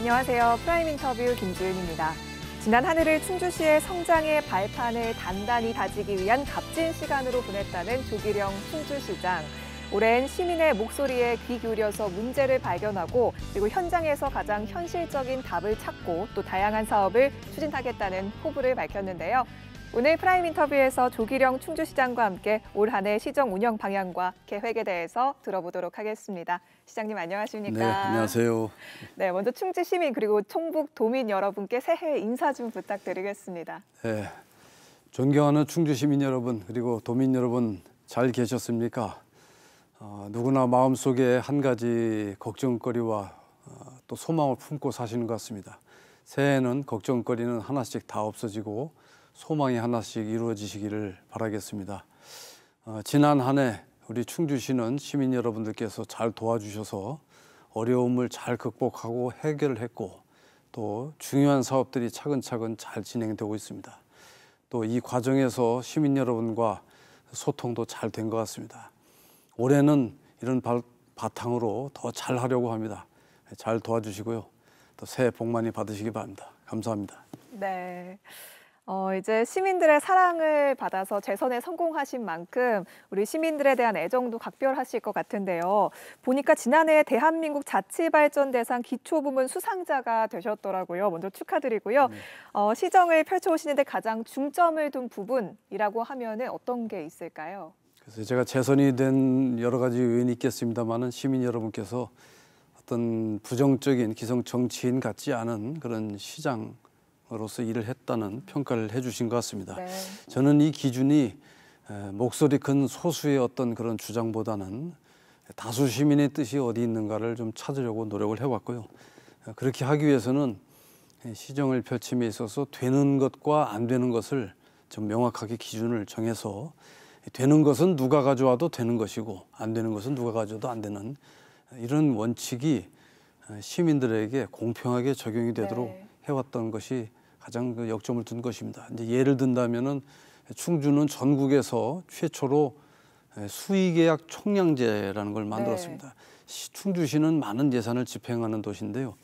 안녕하세요. 프라임 인터뷰 김주은입니다. 지난 한 해를 충주시의 성장의 발판을 단단히 다지기 위한 값진 시간으로 보냈다는 조기령 충주시장. 올해엔 시민의 목소리에 귀 기울여서 문제를 발견하고 그리고 현장에서 가장 현실적인 답을 찾고 또 다양한 사업을 추진하겠다는 포부를 밝혔는데요. 오늘 프라임 인터뷰에서 조기령 충주시장과 함께 올 한해 시정 운영 방향과 계획에 대해서 들어보도록 하겠습니다. 시장님 안녕하십니까? 네, 안녕하세요. 네, 먼저 충주 시민 그리고 충북 도민 여러분께 새해 인사 좀 부탁드리겠습니다. 네, 존경하는 충주 시민 여러분 그리고 도민 여러분 잘 계셨습니까? 어, 누구나 마음속에 한 가지 걱정거리와 어, 또 소망을 품고 사시는 것 같습니다. 새해에는 걱정거리는 하나씩 다 없어지고 소망이 하나씩 이루어지시기를 바라겠습니다. 어, 지난 한해 우리 충주시는 시민 여러분들께서 잘 도와주셔서 어려움을 잘 극복하고 해결했고 또 중요한 사업들이 차근차근 잘 진행되고 있습니다. 또 이 과정에서 시민 여러분과 소통도 잘 된 것 같습니다. 올해는 이런 바, 바탕으로 더 잘 하려고 합니다. 잘 도와주시고요. 또 새해 복 많이 받으시기 바랍니다. 감사합니다. 네. 어, 이제 시민들의 사랑을 받아서 재선에 성공하신 만큼 우리 시민들에 대한 애정도 각별하실 것 같은데요. 보니까 지난해 대한민국 자치발전대상 기초부문 수상자가 되셨더라고요. 먼저 축하드리고요. 네. 어, 시정을 펼쳐오시는데 가장 중점을 둔 부분이라고 하면은 어떤 게 있을까요? 그래서 제가 재선이 된 여러 가지 요인이 있겠습니다만은 시민 여러분께서 어떤 부정적인 기성 정치인 같지 않은 그런 시장 로서 일을 했다는 평가를 해주신 것 같습니다. 네. 저는 이 기준이 목소리 큰 소수의 어떤 그런 주장보다는 다수 시민의 뜻이 어디 있는가를 좀 찾으려고 노력을 해왔고요. 그렇게 하기 위해서는 시정을 펼침에 있어서 되는 것과 안 되는 것을 좀 명확하게 기준을 정해서 되는 것은 누가 가져와도 되는 것이고 안 되는 것은 누가 가져도 안 되는 이런 원칙이 시민들에게 공평하게 적용이 되도록 네. 해왔던 것이 가장 그 역점을 둔 것입니다. 이제 예를 든다면은 충주는 전국에서 최초로 수의계약 총량제라는 걸 만들었습니다. 네. 충주시는 많은 예산을 집행하는 도시인데요.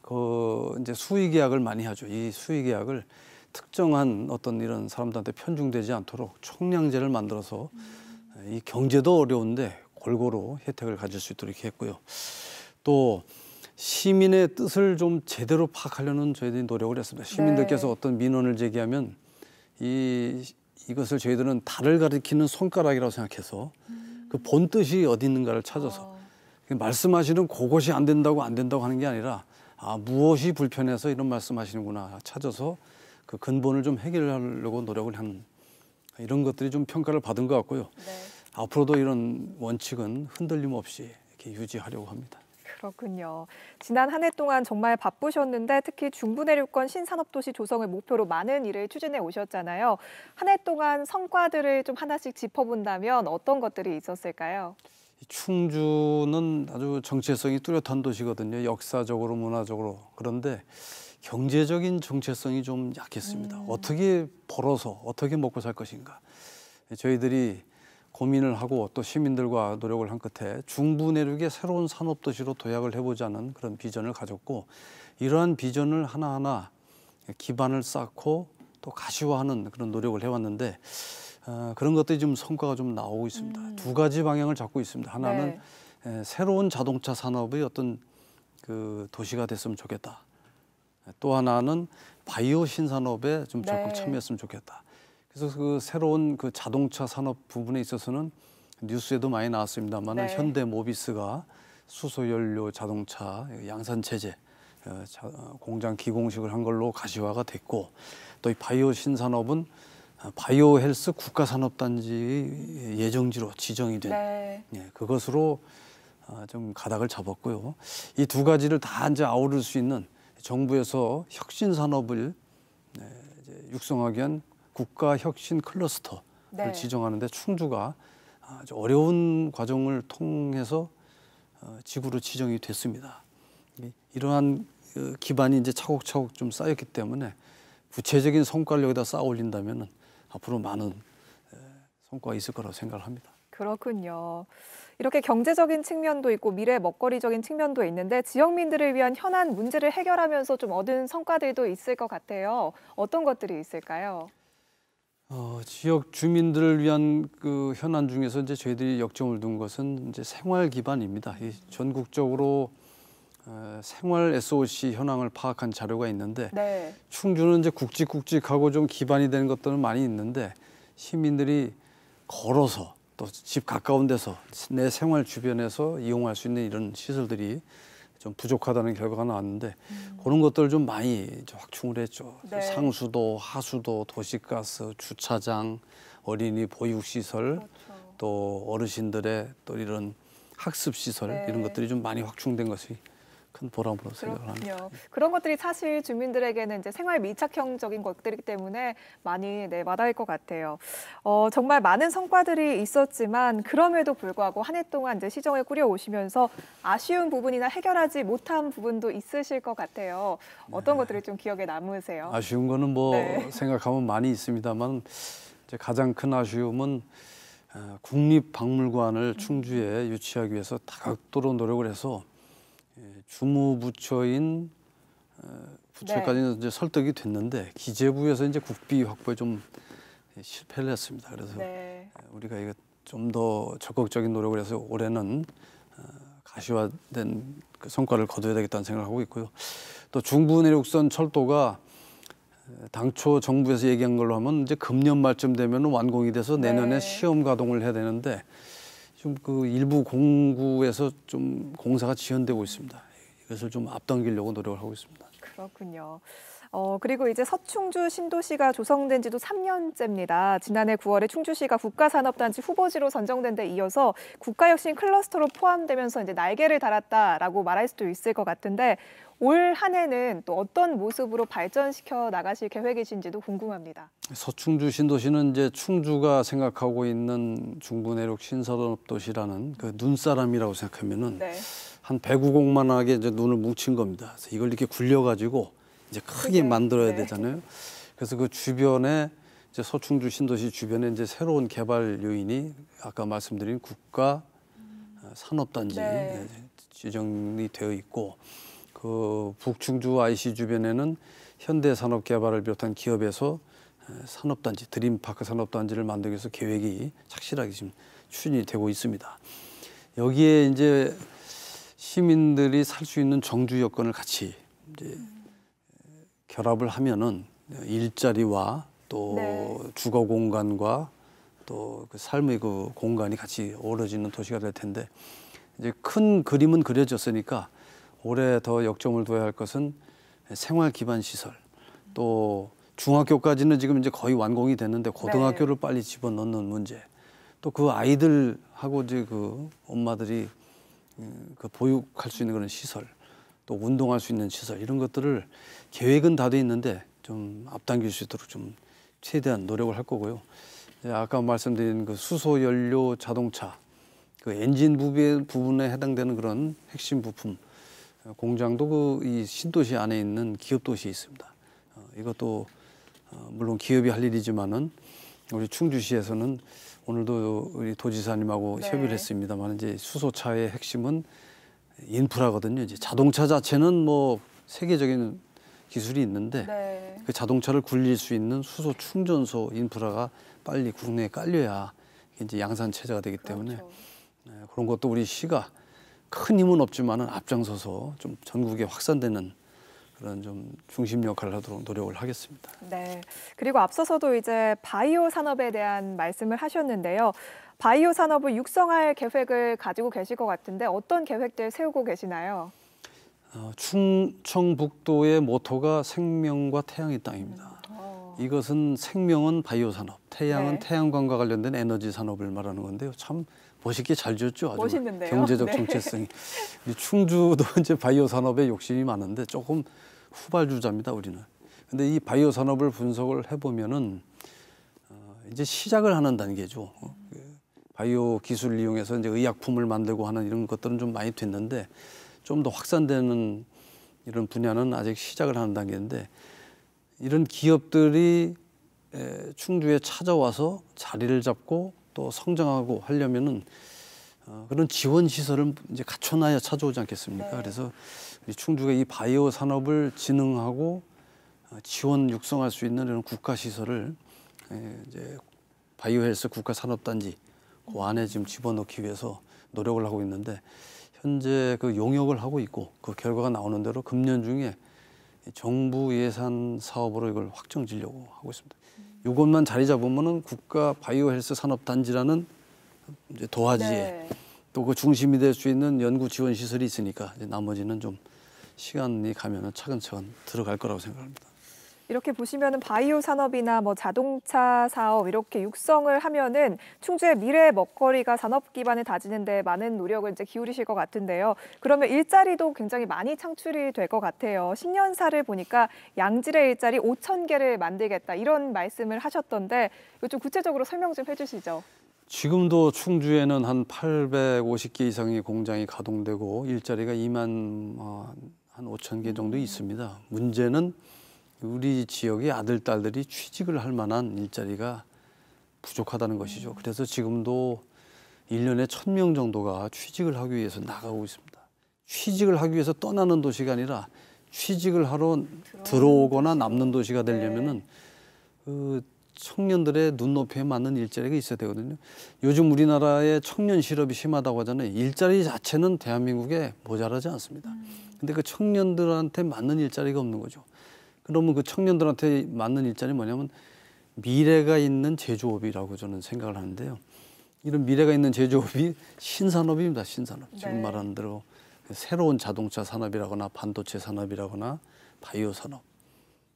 그 이제 수의계약을 많이 하죠. 이 수의계약을 특정한 어떤 이런 사람들한테 편중되지 않도록 총량제를 만들어서 음. 이 경제도 어려운데 골고루 혜택을 가질 수 있도록 했고요. 또 시민의 뜻을 좀 제대로 파악하려는 저희들이 노력을 했습니다. 시민들께서 네. 어떤 민원을 제기하면 이 이것을 저희들은 달을 가리키는 손가락이라고 생각해서 음. 그 본뜻이 어디 있는가를 찾아서 어. 그 말씀하시는 그것이 안 된다고 안 된다고 하는 게 아니라 아 무엇이 불편해서 이런 말씀하시는구나 찾아서 그 근본을 좀 해결하려고 노력을 하는 이런 것들이 좀 평가를 받은 것 같고요. 네. 앞으로도 이런 원칙은 흔들림 없이 이렇게 유지하려고 합니다. 그렇군요. 지난 한 해 동안 정말 바쁘셨는데 특히 중부내륙권 신산업도시 조성을 목표로 많은 일을 추진해 오셨잖아요. 한 해 동안 성과들을 좀 하나씩 짚어본다면 어떤 것들이 있었을까요? 충주는 아주 정체성이 뚜렷한 도시거든요. 역사적으로, 문화적으로. 그런데 경제적인 정체성이 좀 약했습니다. 음. 어떻게 벌어서 어떻게 먹고 살 것인가. 저희들이 고민을 하고 또 시민들과 노력을 한 끝에 중부 내륙의 새로운 산업 도시로 도약을 해보자는 그런 비전을 가졌고 이러한 비전을 하나하나 기반을 쌓고 또 가시화하는 그런 노력을 해왔는데 어, 그런 것들이 좀 성과가 좀 나오고 있습니다. 음. 두 가지 방향을 잡고 있습니다. 하나는 네. 에, 새로운 자동차 산업의 어떤 그 도시가 됐으면 좋겠다. 또 하나는 바이오 신산업에 좀 적극 네. 참여했으면 좋겠다. 그래서 그 새로운 그 자동차 산업 부분에 있어서는 뉴스에도 많이 나왔습니다만 네. 현대 모비스가 수소 연료 자동차 양산 체제 어, 어, 공장 기공식을 한 걸로 가시화가 됐고 또 이 바이오 신산업은 어, 바이오 헬스 국가 산업 단지 예정지로 지정이 된 네. 예, 그것으로 좀 가닥을 잡았고요. 이 두 가지를 다 이제 아우를 수 있는 정부에서 혁신 산업을 네, 육성하기 위한 국가혁신 클러스터를 네. 지정하는데 충주가 아주 어려운 과정을 통해서 어, 지구로 지정이 됐습니다. 이러한 어, 기반이 이제 차곡차곡 좀 쌓였기 때문에 구체적인 성과를 여기다 쌓아 올린다면 앞으로 많은 성과가 있을 거라고 생각 합니다. 그렇군요. 이렇게 경제적인 측면도 있고 미래 먹거리적인 측면도 있는데 지역민들을 위한 현안 문제를 해결하면서 좀 얻은 성과들도 있을 것 같아요. 어떤 것들이 있을까요? 어, 지역 주민들을 위한 그 현안 중에서 이제 저희들이 역점을 둔 것은 이제 생활 기반입니다. 이 전국적으로 어, 생활 SOC 현황을 파악한 자료가 있는데 네. 충주는 이제 굵직굵직하고 좀 기반이 되는 것들은 많이 있는데 시민들이 걸어서 또 집 가까운 데서 내 생활 주변에서 이용할 수 있는 이런 시설들이 좀 부족하다는 결과가 나왔는데 음. 그런 것들 을좀 많이 확충을 했죠. 네. 상수도, 하수도, 도시가스, 주차장, 어린이 보육시설, 그렇죠. 또 어르신들의 또 이런 학습시설 네. 이런 것들이 좀 많이 확충된 것이 큰 보람으로 생각을 합니다. 그런 것들이 사실 주민들에게는 이제 생활 밀착형적인 것들이기 때문에 많이 네, 와닿을 것 같아요. 어, 정말 많은 성과들이 있었지만 그럼에도 불구하고 한 해 동안 이제 시정을 꾸려 오시면서 아쉬운 부분이나 해결하지 못한 부분도 있으실 것 같아요. 어떤 네. 것들이 좀 기억에 남으세요? 아쉬운 거는 뭐 네. 생각하면 많이 있습니다만 가장 큰 아쉬움은 어, 국립박물관을 음. 충주에 유치하기 위해서 다각도로 노력을 해서 예, 주무부처인 어, 부처까지는 네. 이제 설득이 됐는데 기재부에서 이제 국비 확보에 좀 예, 실패를 했습니다. 그래서 네. 예, 우리가 이거 좀 더 적극적인 노력을 해서 올해는 어, 가시화된 그 성과를 거둬야 되겠다는 생각을 하고 있고요. 또 중부 내륙선 철도가 어, 당초 정부에서 얘기한 걸로 하면 이제 금년 말쯤 되면 완공이 돼서 내년에 네. 시험 가동을 해야 되는데 지금 그 일부 공구에서 좀 공사가 지연되고 있습니다. 이것을 좀 앞당기려고 노력을 하고 있습니다. 그렇군요. 어, 그리고 이제 서충주 신도시가 조성된 지도 3년째입니다. 지난해 9월에 충주시가 국가산업단지 후보지로 선정된 데 이어서 국가혁신 클러스터로 포함되면서 이제 날개를 달았다라고 말할 수도 있을 것 같은데 올 한해는 또 어떤 모습으로 발전시켜 나가실 계획이신지도 궁금합니다. 서충주 신도시는 이제 충주가 생각하고 있는 중부내륙 신산업 도시라는 그 눈사람이라고 생각하면은 네. 한 150만하게 이제 눈을 뭉친 겁니다. 그래서 이걸 이렇게 굴려가지고 이제 그 크게 만들어야 네. 되잖아요. 그래서 그 주변에 이제 서충주 신도시 주변에 이제 새로운 개발 요인이 아까 말씀드린 국가 어, 산업단지 네. 네 지정이 되어 있고 그 북충주 IC 주변에는 현대산업개발을 비롯한 기업에서 어, 산업단지 드림파크 산업단지를 만들기 위해서 계획이 착실하게 지금 추진이 되고 있습니다. 여기에 이제 시민들이 살 수 있는 정주 여건을 같이 이제 결합을 하면은 일자리와 또 네. 주거 공간과 또 그 삶의 그 공간이 같이 어우러지는 도시가 될 텐데 이제 큰 그림은 그려졌으니까 올해 더 역점을 둬야 할 것은 생활 기반 시설 또 중학교까지는 지금 이제 거의 완공이 됐는데 고등학교를 네. 빨리 집어넣는 문제 또 그 아이들하고 이제 그 엄마들이 그 보육할 수 있는 그런 시설 또 운동할 수 있는 시설 이런 것들을 계획은 다 돼 있는데 좀 앞당길 수 있도록 좀 최대한 노력을 할 거고요. 예, 아까 말씀드린 그 수소 연료 자동차 그 엔진 부분에 해당되는 그런 핵심 부품 어, 공장도 그이 신도시 안에 있는 기업 도시에 있습니다. 어, 이것도 어, 물론 기업이 할 일이지만은 우리 충주시에서는 오늘도 우리 도지사님하고 네. 협의를 했습니다만 이제 수소차의 핵심은 인프라거든요. 이제 자동차 자체는 뭐 세계적인 기술이 있는데 네. 그 자동차를 굴릴 수 있는 수소 충전소 인프라가 빨리 국내에 깔려야 이제 양산 체제가 되기 그렇죠. 때문에 그렇죠. 네, 그런 것도 우리 시가 큰 힘은 없지만은 앞장서서 좀 전국에 확산되는 그런 좀 중심 역할을 하도록 노력을 하겠습니다. 네. 그리고 앞서서도 이제 바이오 산업에 대한 말씀을 하셨는데요. 바이오 산업을 육성할 계획을 가지고 계실 것 같은데 어떤 계획들 세우고 계시나요? 어, 충청북도의 모토가 생명과 태양의 땅입니다. 어. 이것은 생명은 바이오 산업, 태양은 네. 태양광과 관련된 에너지 산업을 말하는 건데요. 참 멋있게 잘 지었죠. 아주 멋있는데요? 경제적 네. 정체성이. 네. 충주도 이제 바이오 산업에 욕심이 많은데 조금 후발주자입니다, 우리는. 근데 이 바이오 산업을 분석을 해보면은 어, 이제 시작을 하는 단계죠. 어? 그 바이오 기술을 이용해서 이제 의약품을 만들고 하는 이런 것들은 좀 많이 됐는데 좀 더 확산되는 이런 분야는 아직 시작을 하는 단계인데 이런 기업들이 충주에 찾아와서 자리를 잡고 또 성장하고 하려면은 어, 그런 지원 시설을 이제 갖춰놔야 찾아오지 않겠습니까? 네. 그래서 우리 충주가 이 바이오 산업을 진흥하고 어, 지원 육성할 수 있는 이런 국가 시설을 예, 이제 바이오 헬스 국가 산업단지 그 안에 지금 집어넣기 위해서 노력을 하고 있는데 현재 그 용역을 하고 있고 그 결과가 나오는 대로 금년 중에 정부 예산 사업으로 이걸 확정 지려고 하고 있습니다. 이것만 음. 자리 잡으면은 국가 바이오 헬스 산업단지라는 도화지에 네. 또그 중심이 될 수 있는 연구 지원 시설이 있으니까 나머지는 좀 시간이 가면은 차근차근 들어갈 거라고 생각합니다. 이렇게 보시면은 바이오 산업이나 뭐 자동차 사업 이렇게 육성을 하면은 충주의 미래 먹거리가 산업 기반을 다지는데 많은 노력을 이제 기울이실 것 같은데요. 그러면 일자리도 굉장히 많이 창출이 될 것 같아요. 신년사를 보니까 양질의 일자리 5천 개를 만들겠다 이런 말씀을 하셨던데 이좀 구체적으로 설명 좀 해주시죠. 지금도 충주에는 한 850개 이상의 공장이 가동되고 일자리가 2만 어, 한 5천 개 정도 음. 있습니다. 문제는 우리 지역의 아들 딸들이 취직을 할 만한 일자리가 부족하다는 것이죠. 음. 그래서 지금도 1년에 1000명 정도가 취직을 하기 위해서 나가고 있습니다. 취직을 하기 위해서 떠나는 도시가 아니라 취직을 하러 들어오거나 남는 도시가 되려면은 네. 그 청년들의 눈높이에 맞는 일자리가 있어야 되거든요. 요즘 우리나라의 청년 실업이 심하다고 하잖아요. 일자리 자체는 대한민국에 모자라지 않습니다. 음. 근데 그 청년들한테 맞는 일자리가 없는 거죠. 그러면 그 청년들한테 맞는 일자리 뭐냐면 미래가 있는 제조업이라고 저는 생각을 하는데요. 이런 미래가 있는 제조업이 신산업입니다. 신산업. 지금 네. 말한 대로 그 새로운 자동차 산업이라거나 반도체 산업이라거나 바이오 산업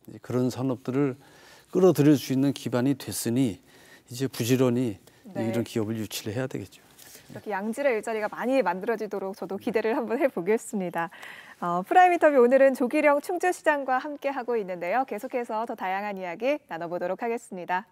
이제 그런 산업들을 끌어들일 수 있는 기반이 됐으니 이제 부지런히 네. 이런 기업을 유치를 해야 되겠죠. 이렇게 양질의 일자리가 많이 만들어지도록 저도 기대를 한번 해보겠습니다. 어, 프라임 인터뷰 오늘은 조기령 충주시장과 함께하고 있는데요. 계속해서 더 다양한 이야기 나눠보도록 하겠습니다.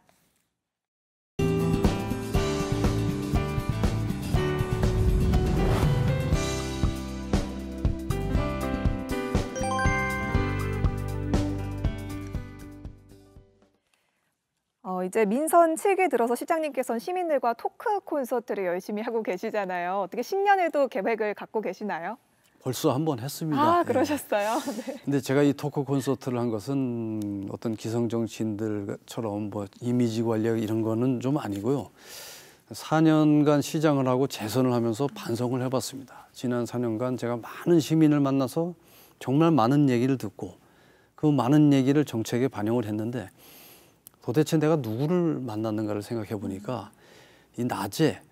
어, 이제 민선 7기 들어서 시장님께서는 시민들과 토크 콘서트를 열심히 하고 계시잖아요. 어떻게 10년에도 계획을 갖고 계시나요? 벌써 한 번 했습니다. 아, 예. 그러셨어요? 네. 근데 제가 이 토크 콘서트를 한 것은 어떤 기성 정치인들처럼 뭐 이미지 관리 이런 거는 좀 아니고요. 4년간 시장을 하고 재선을 하면서 반성을 해봤습니다. 지난 4년간 제가 많은 시민을 만나서 정말 많은 얘기를 듣고 그 많은 얘기를 정책에 반영을 했는데 도대체 내가 누구를 만났는가를 생각해 보니까 이 낮에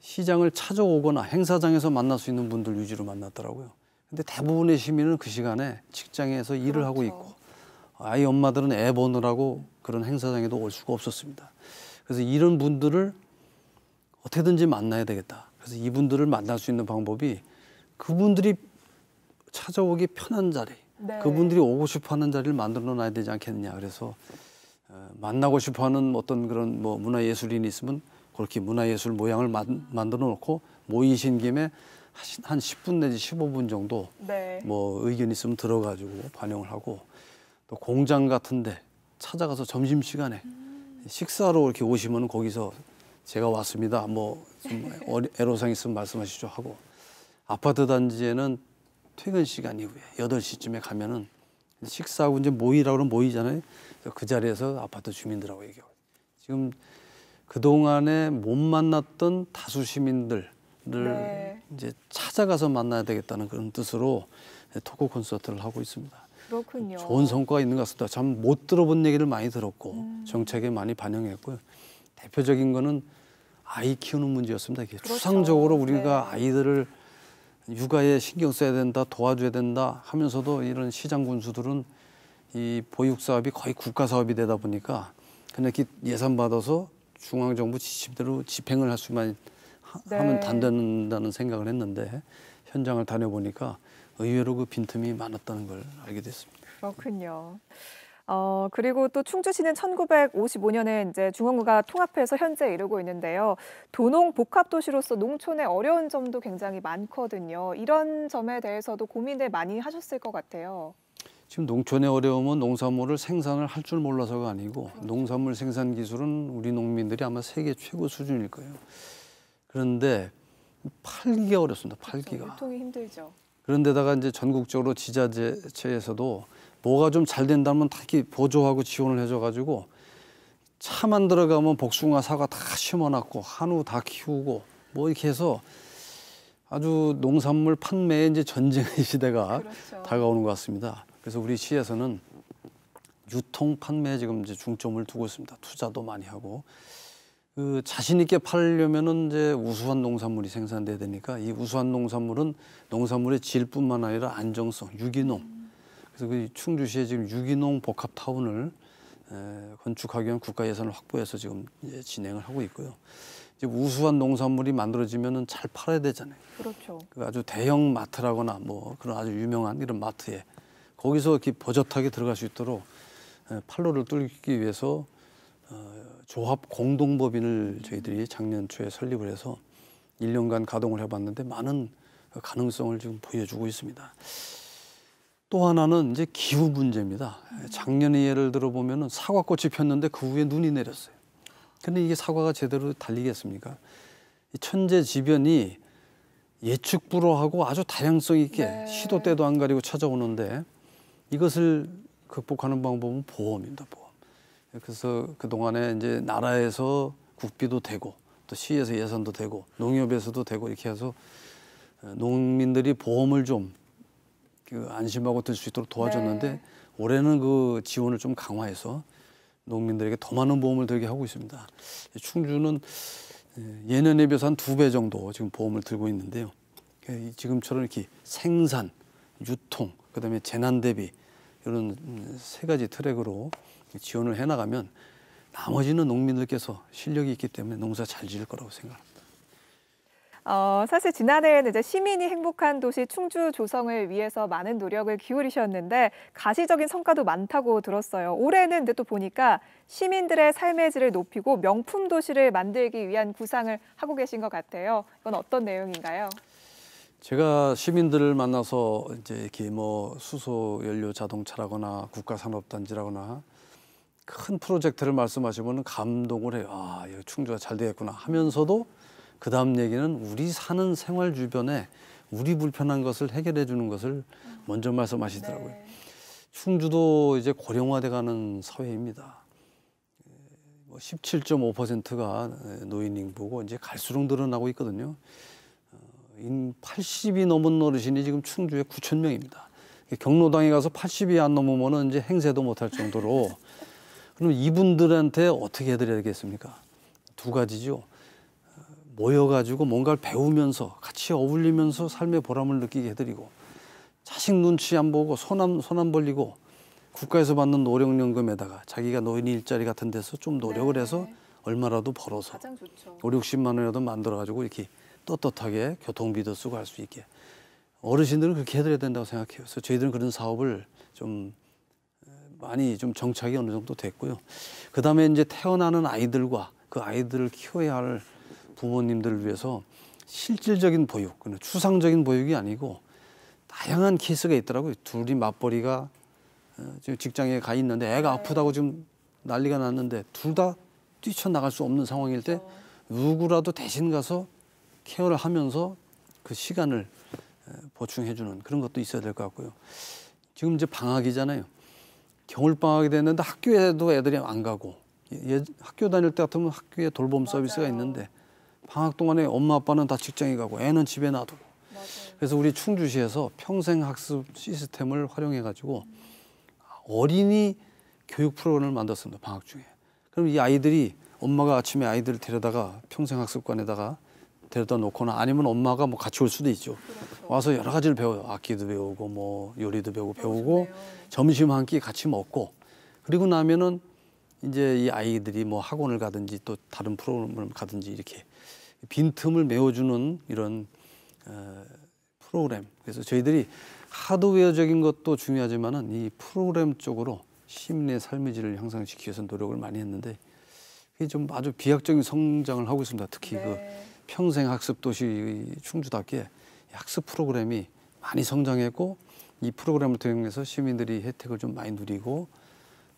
시장을 찾아오거나 행사장에서 만날 수 있는 분들 위주로 만났더라고요. 근데 대부분의 시민은 그 시간에 직장에서 일을 그렇죠. 하고 있고 아이 엄마들은 애 보느라고 그런 행사장에도 올 수가 없었습니다. 그래서 이런 분들을 어떻게든지 만나야 되겠다. 그래서 이분들을 만날 수 있는 방법이 그분들이 찾아오기 편한 자리, 네. 그분들이 오고 싶어 하는 자리를 만들어 놔야 되지 않겠느냐. 그래서 어, 만나고 싶어하는 어떤 그런 뭐 문화예술인이 있으면 그렇게 문화예술 모양을 만들어 만 놓고 모이신 김에 한 10분 내지 15분 정도 네. 뭐 의견 있으면 들어가지고 반영을 하고 또 공장 같은데 찾아가서 점심 시간에 음. 식사로 이렇게 오시면 거기서 제가 왔습니다. 뭐좀 애로사항 있으면 말씀하시죠 하고 아파트 단지에는 퇴근 시간 이후에 8시쯤에 가면은 식사하고 이제 모이라고 그러면 모이잖아요. 그 자리에서 아파트 주민들하고 얘기하고. 지금 그동안에 못 만났던 다수 시민들을 네. 이제 찾아가서 만나야 되겠다는 그런 뜻으로 토크 콘서트를 하고 있습니다. 그렇군요. 좋은 성과가 있는 것 같습니다. 참 못 들어본 얘기를 많이 들었고 음. 정책에 많이 반영했고요. 대표적인 거는 아이 키우는 문제였습니다. 그렇죠. 추상적으로 우리가 네. 아이들을 육아에 신경 써야 된다, 도와줘야 된다 하면서도 이런 시장 군수들은 이 보육 사업이 거의 국가 사업이 되다 보니까 그냥 예산 받아서 중앙 정부 지침대로 집행을 할 수만 네. 하면 단된다는 생각을 했는데 현장을 다녀보니까 의외로 그 빈틈이 많았다는 걸 알게 됐습니다. 그렇군요. 어, 그리고 또 충주시는 1955년에 이제 중원구가 통합해서 현재 이루고 있는데요. 도농 복합 도시로서 농촌의 어려운 점도 굉장히 많거든요. 이런 점에 대해서도 고민을 많이 하셨을 것 같아요. 지금 농촌의 어려움은 농산물을 생산을 할 줄 몰라서가 아니고 그렇죠. 농산물 생산 기술은 우리 농민들이 아마 세계 최고 수준일 거예요. 그런데 팔기가 어렵습니다. 팔기가. 그렇죠. 통이 힘들죠. 그런데다가 이제 전국적으로 지자체에서도 뭐가 좀 잘 된다면 딱히 보조하고 지원을 해줘가지고 차만 들어가면 복숭아, 사과 다 심어놨고 한우 다 키우고 뭐 이렇게 해서 아주 농산물 판매 이제 전쟁의 시대가 그렇죠. 다가오는 것 같습니다. 그래서 우리 시에서는 유통 판매에 지금 이제 중점을 두고 있습니다. 투자도 많이 하고 그 자신 있게 팔려면은 이제 우수한 농산물이 생산돼야 되니까 이 우수한 농산물은 농산물의 질뿐만 아니라 안정성, 유기농 그래서 그 충주시에 지금 유기농 복합타운을 에, 건축하기 위한 국가 예산을 확보해서 지금 예, 진행을 하고 있고요. 이제 우수한 농산물이 만들어지면은 잘 팔아야 되잖아요. 그렇죠. 그 아주 대형 마트라거나 뭐 그런 아주 유명한 이런 마트에 거기서 이렇게 버젓하게 들어갈 수 있도록 에, 판로를 뚫기 위해서 어, 조합 공동법인을 저희들이 작년 초에 설립을 해서 1년간 가동을 해봤는데 많은 가능성을 지금 보여주고 있습니다. 또 하나는 이제 기후 문제입니다. 작년에 예를 들어 보면은 사과꽃이 폈는데 그 후에 눈이 내렸어요. 근데 이게 사과가 제대로 달리겠습니까? 천재지변이 예측 불허하고 아주 다양성 있게 네. 시도 때도 안 가리고 찾아오는데 이것을 극복하는 방법은 보험입니다. 보험. 그래서 그 동안에 이제 나라에서 국비도 되고 또 시에서 예산도 되고 농협에서도 되고 이렇게 해서 농민들이 보험을 좀그 안심하고 들 수 있도록 도와줬는데 네. 올해는 그 지원을 좀 강화해서 농민들에게 더 많은 보험을 들게 하고 있습니다. 충주는 예, 예년에 비해서 한 두 배 정도 지금 보험을 들고 있는데요. 예, 지금처럼 이렇게 생산, 유통, 그다음에 재난 대비 이런 음, 세 가지 트랙으로 지원을 해나가면 나머지는 농민들께서 실력이 있기 때문에 농사 잘 지을 거라고 생각합니다. 어, 사실 지난해에는 이제 시민이 행복한 도시 충주 조성을 위해서 많은 노력을 기울이셨는데 가시적인 성과도 많다고 들었어요. 올해는 근데 또 보니까 시민들의 삶의 질을 높이고 명품 도시를 만들기 위한 구상을 하고 계신 것 같아요. 이건 어떤 내용인가요? 제가 시민들을 만나서 이제 이렇게 뭐 수소 연료 자동차라거나 국가산업단지라거나 큰 프로젝트를 말씀하시면 감동을 해요. 아, 이거 충주가 잘 되겠구나 하면서도 그 다음 얘기는 우리 사는 생활 주변에 우리 불편한 것을 해결해 주는 것을 먼저 말씀하시더라고요. 네. 충주도 이제 고령화돼가는 사회입니다. 17.5%가 노인 인구고 이제 갈수록 늘어나고 있거든요. 어, 인 80이 넘은 어르신이 지금 충주에 9천 명입니다. 경로당에 가서 80이 안넘으면 이제 행세도 못할 정도로 그럼 이분들한테 어떻게 해드려야겠습니까? 두 가지죠. 모여가지고 뭔가를 배우면서 같이 어울리면서 삶의 보람을 느끼게 해드리고 자식 눈치 안 보고 손안 손안 벌리고 국가에서 받는 노령연금에다가 자기가 노인 일자리 같은 데서 좀 노력을 네. 해서 얼마라도 벌어서 가장 좋 5, 60만 원이라도 만들어가지고 이렇게 떳떳하게 교통비도 쓰고 할 수 있게 어르신들은 그렇게 해드려야 된다고 생각해요. 그래서 저희들은 그런 사업을 좀 어, 많이 좀 정착이 어느 정도 됐고요. 그 다음에 이제 태어나는 아이들과 그 아이들을 키워야 할 부모님들을 위해서 실질적인 보육, 추상적인 보육이 아니고 다양한 케이스가 있더라고요. 둘이 맞벌이가 어, 지금 직장에 가 있는데 애가 네. 아프다고 지금 난리가 났는데 둘 다 뛰쳐나갈 수 없는 상황일 때 그렇죠. 누구라도 대신 가서 케어를 하면서 그 시간을 어, 보충해주는 그런 것도 있어야 될 것 같고요. 지금 이제 방학이잖아요. 겨울방학이 됐는데 학교에도 애들이 안 가고 예, 예, 학교 다닐 때 같으면 학교에 돌봄 서비스가 있는데 방학 동안에 엄마 아빠는 다 직장에 가고 애는 집에 놔두고 맞아요. 그래서 우리 충주시에서 평생 학습 시스템을 활용해 가지고 어린이 교육 프로그램을 만들었습니다 방학 중에 그럼 이 아이들이 엄마가 아침에 아이들을 데려다가 평생 학습관에다가 데려다 놓거나 아니면 엄마가 뭐 같이 올 수도 있죠 그렇죠. 와서 여러 가지를 배워요 악기도 배우고 뭐 요리도 배우고 배우고 점심 한 끼 같이 먹고 그리고 나면은 이제 이 아이들이 뭐 학원을 가든지 또 다른 프로그램을 가든지 이렇게 빈틈을 메워주는 이런 어, 프로그램. 그래서 저희들이 하드웨어적인 것도 중요하지만은 이 프로그램 쪽으로 시민의 삶의 질을 향상시키기 위해서 노력을 많이 했는데 그게좀 아주 비약적인 성장을 하고 있습니다. 특히 그 네. 그 평생 학습 도시 충주답게 학습 프로그램이 많이 성장했고 이 프로그램을 통해서 시민들이 혜택을 좀 많이 누리고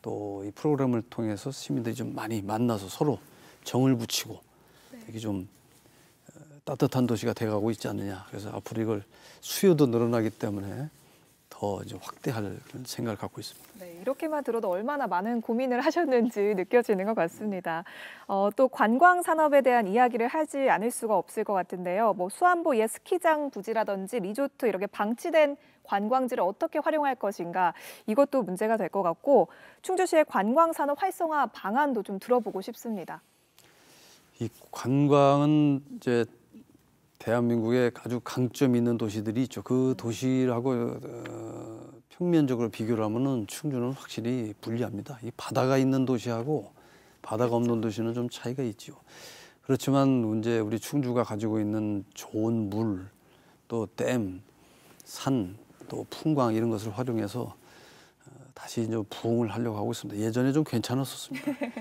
또이 프로그램을 통해서 시민들이 좀 많이 만나서 서로 정을 붙이고 네. 되게 좀 어, 따뜻한 도시가 돼가고 있지 않느냐. 그래서 앞으로 이걸 수요도 늘어나기 때문에 더 이제 확대할 그런 생각을 갖고 있습니다. 네, 이렇게만 들어도 얼마나 많은 고민을 하셨는지 느껴지는 것 같습니다. 어, 또 관광 산업에 대한 이야기를 하지 않을 수가 없을 것 같은데요. 뭐 수안보 옛 스키장 부지라든지 리조트 이렇게 방치된 관광지를 어떻게 활용할 것인가 이것도 문제가 될 것 같고 충주시의 관광산업 활성화 방안도 좀 들어보고 싶습니다. 이 관광은 이제 대한민국에 아주 강점 있는 도시들이 있죠. 그 음. 도시하고 어, 평면적으로 비교를 하면은 충주는 확실히 불리합니다. 이 바다가 있는 도시하고 바다가 없는 도시는 좀 차이가 있죠. 그렇지만 이제 우리 충주가 가지고 있는 좋은 물, 또 댐, 산, 또 풍광 이런 것을 활용해서 어, 다시 이제 부흥을 하려고 하고 있습니다. 예전에 좀 괜찮았었습니다. 예,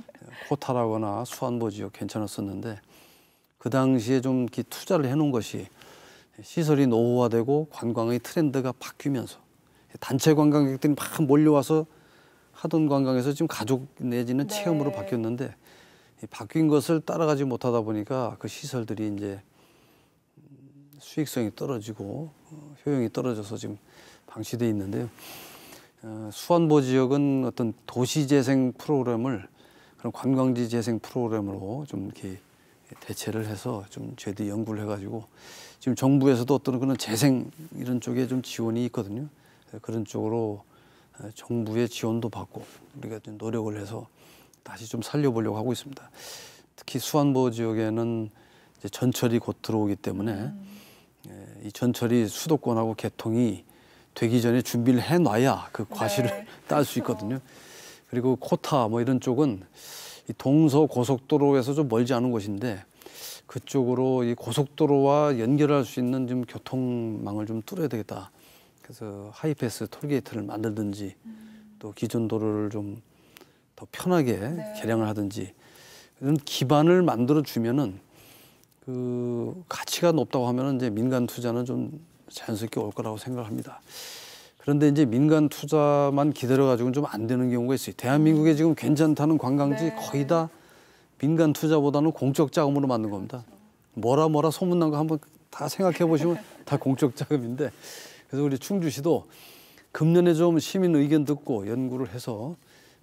코타라거나 수안보 지역 괜찮았었는데 그 당시에 좀 투자를 해놓은 것이 시설이 노후화되고 관광의 트렌드가 바뀌면서 단체 관광객들이 막 몰려와서 하던 관광에서 지금 가족 내지는 네. 체험으로 바뀌었는데 바뀐 것을 따라가지 못하다 보니까 그 시설들이 이제 수익성이 떨어지고 어, 효용이 떨어져서 지금 방치돼 있는데요. 어, 수안보 지역은 어떤 도시 재생 프로그램을 그런 관광지 재생 프로그램으로 좀 이렇게 대체를 해서 좀 제대로 연구를 해가지고 지금 정부에서도 어떤 그런 재생 이런 쪽에 좀 지원이 있거든요. 어, 그런 쪽으로 정부의 지원도 받고 우리가 좀 노력을 해서 다시 좀 살려보려고 하고 있습니다. 특히 수안보 지역에는 이제 전철이 곧 들어오기 때문에 음. 이 전철이 수도권하고 개통이 되기 전에 준비를 해놔야 그 과실을 네. 딸수 있거든요. 그리고 코타 뭐 이런 쪽은 이 동서 고속도로에서 좀 멀지 않은 곳인데 그쪽으로 이 고속도로와 연결할 수 있는 좀 교통망을 좀 뚫어야 되겠다. 그래서 하이패스 톨게이트를 만들든지 또 기존 도로를 좀 더 편하게 네. 개량을 하든지 이런 기반을 만들어 주면은 그 가치가 높다고 하면 이제 민간 투자는 좀 자연스럽게 올 거라고 생각합니다. 그런데 이제 민간 투자만 기다려 가지고는 좀 안 되는 경우가 있어요. 대한민국에 지금 괜찮다는 관광지 네. 거의 다 민간 투자보다는 공적 자금으로 만든 겁니다. 그렇죠. 뭐라 뭐라 소문난 거 한번 다 생각해 보시면 다 공적 자금인데 그래서 우리 충주시도 금년에 좀 시민 의견 듣고 연구를 해서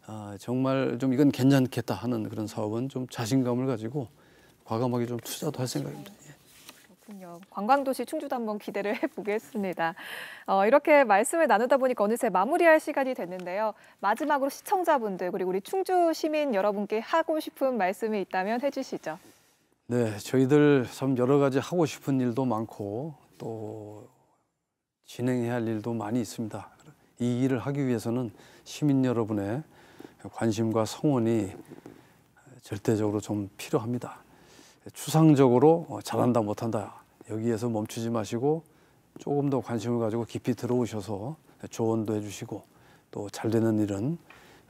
아, 정말 좀 이건 괜찮겠다 하는 그런 사업은 좀 자신감을 가지고 과감하게 좀 투자도 할 생각입니다. 예. 관광도시 충주도 한번 기대를 해보겠습니다. 어, 이렇게 말씀을 나누다 보니까 어느새 마무리할 시간이 됐는데요. 마지막으로 시청자분들 그리고 우리 충주 시민 여러분께 하고 싶은 말씀이 있다면 해주시죠. 네, 저희들 참 여러 가지 하고 싶은 일도 많고 또 진행해야 할 일도 많이 있습니다. 이 일을 하기 위해서는 시민 여러분의 관심과 성원이 절대적으로 좀 필요합니다. 추상적으로 어, 잘한다 못한다 여기에서 멈추지 마시고 조금 더 관심을 가지고 깊이 들어오셔서 조언도 해주시고 또 잘 되는 일은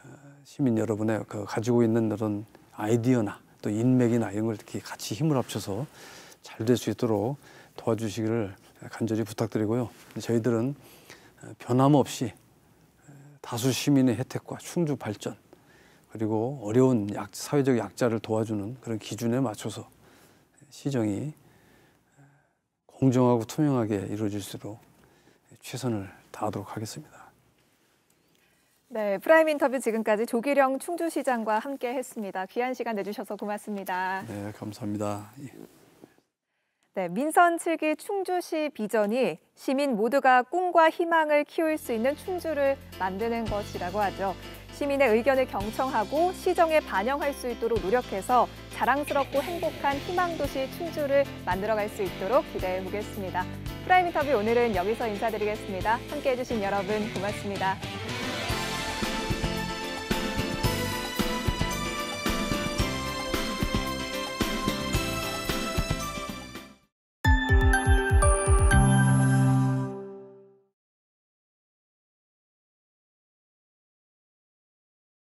어, 시민 여러분의 그 가지고 있는 그런 아이디어나 또 인맥이나 이런 걸 이렇게 같이 힘을 합쳐서 잘 될 수 있도록 도와주시기를 간절히 부탁드리고요. 저희들은 어, 변함없이 다수 시민의 혜택과 충주 발전 그리고 어려운 약, 사회적 약자를 도와주는 그런 기준에 맞춰서 시정이 공정하고 투명하게 이루어질수록 최선을 다하도록 하겠습니다. 네, 프라임 인터뷰 지금까지 조기령 충주시장과 함께했습니다. 귀한 시간 내주셔서 고맙습니다. 네, 감사합니다. 예. 네, 민선 7기 충주시 비전이 시민 모두가 꿈과 희망을 키울 수 있는 충주를 만드는 것이라고 하죠. 시민의 의견을 경청하고 시정에 반영할 수 있도록 노력해서 자랑스럽고 행복한 희망도시 충주를 만들어갈 수 있도록 기대해 보겠습니다. 프라임 인터뷰 오늘은 여기서 인사드리겠습니다. 함께해 주신 여러분 고맙습니다.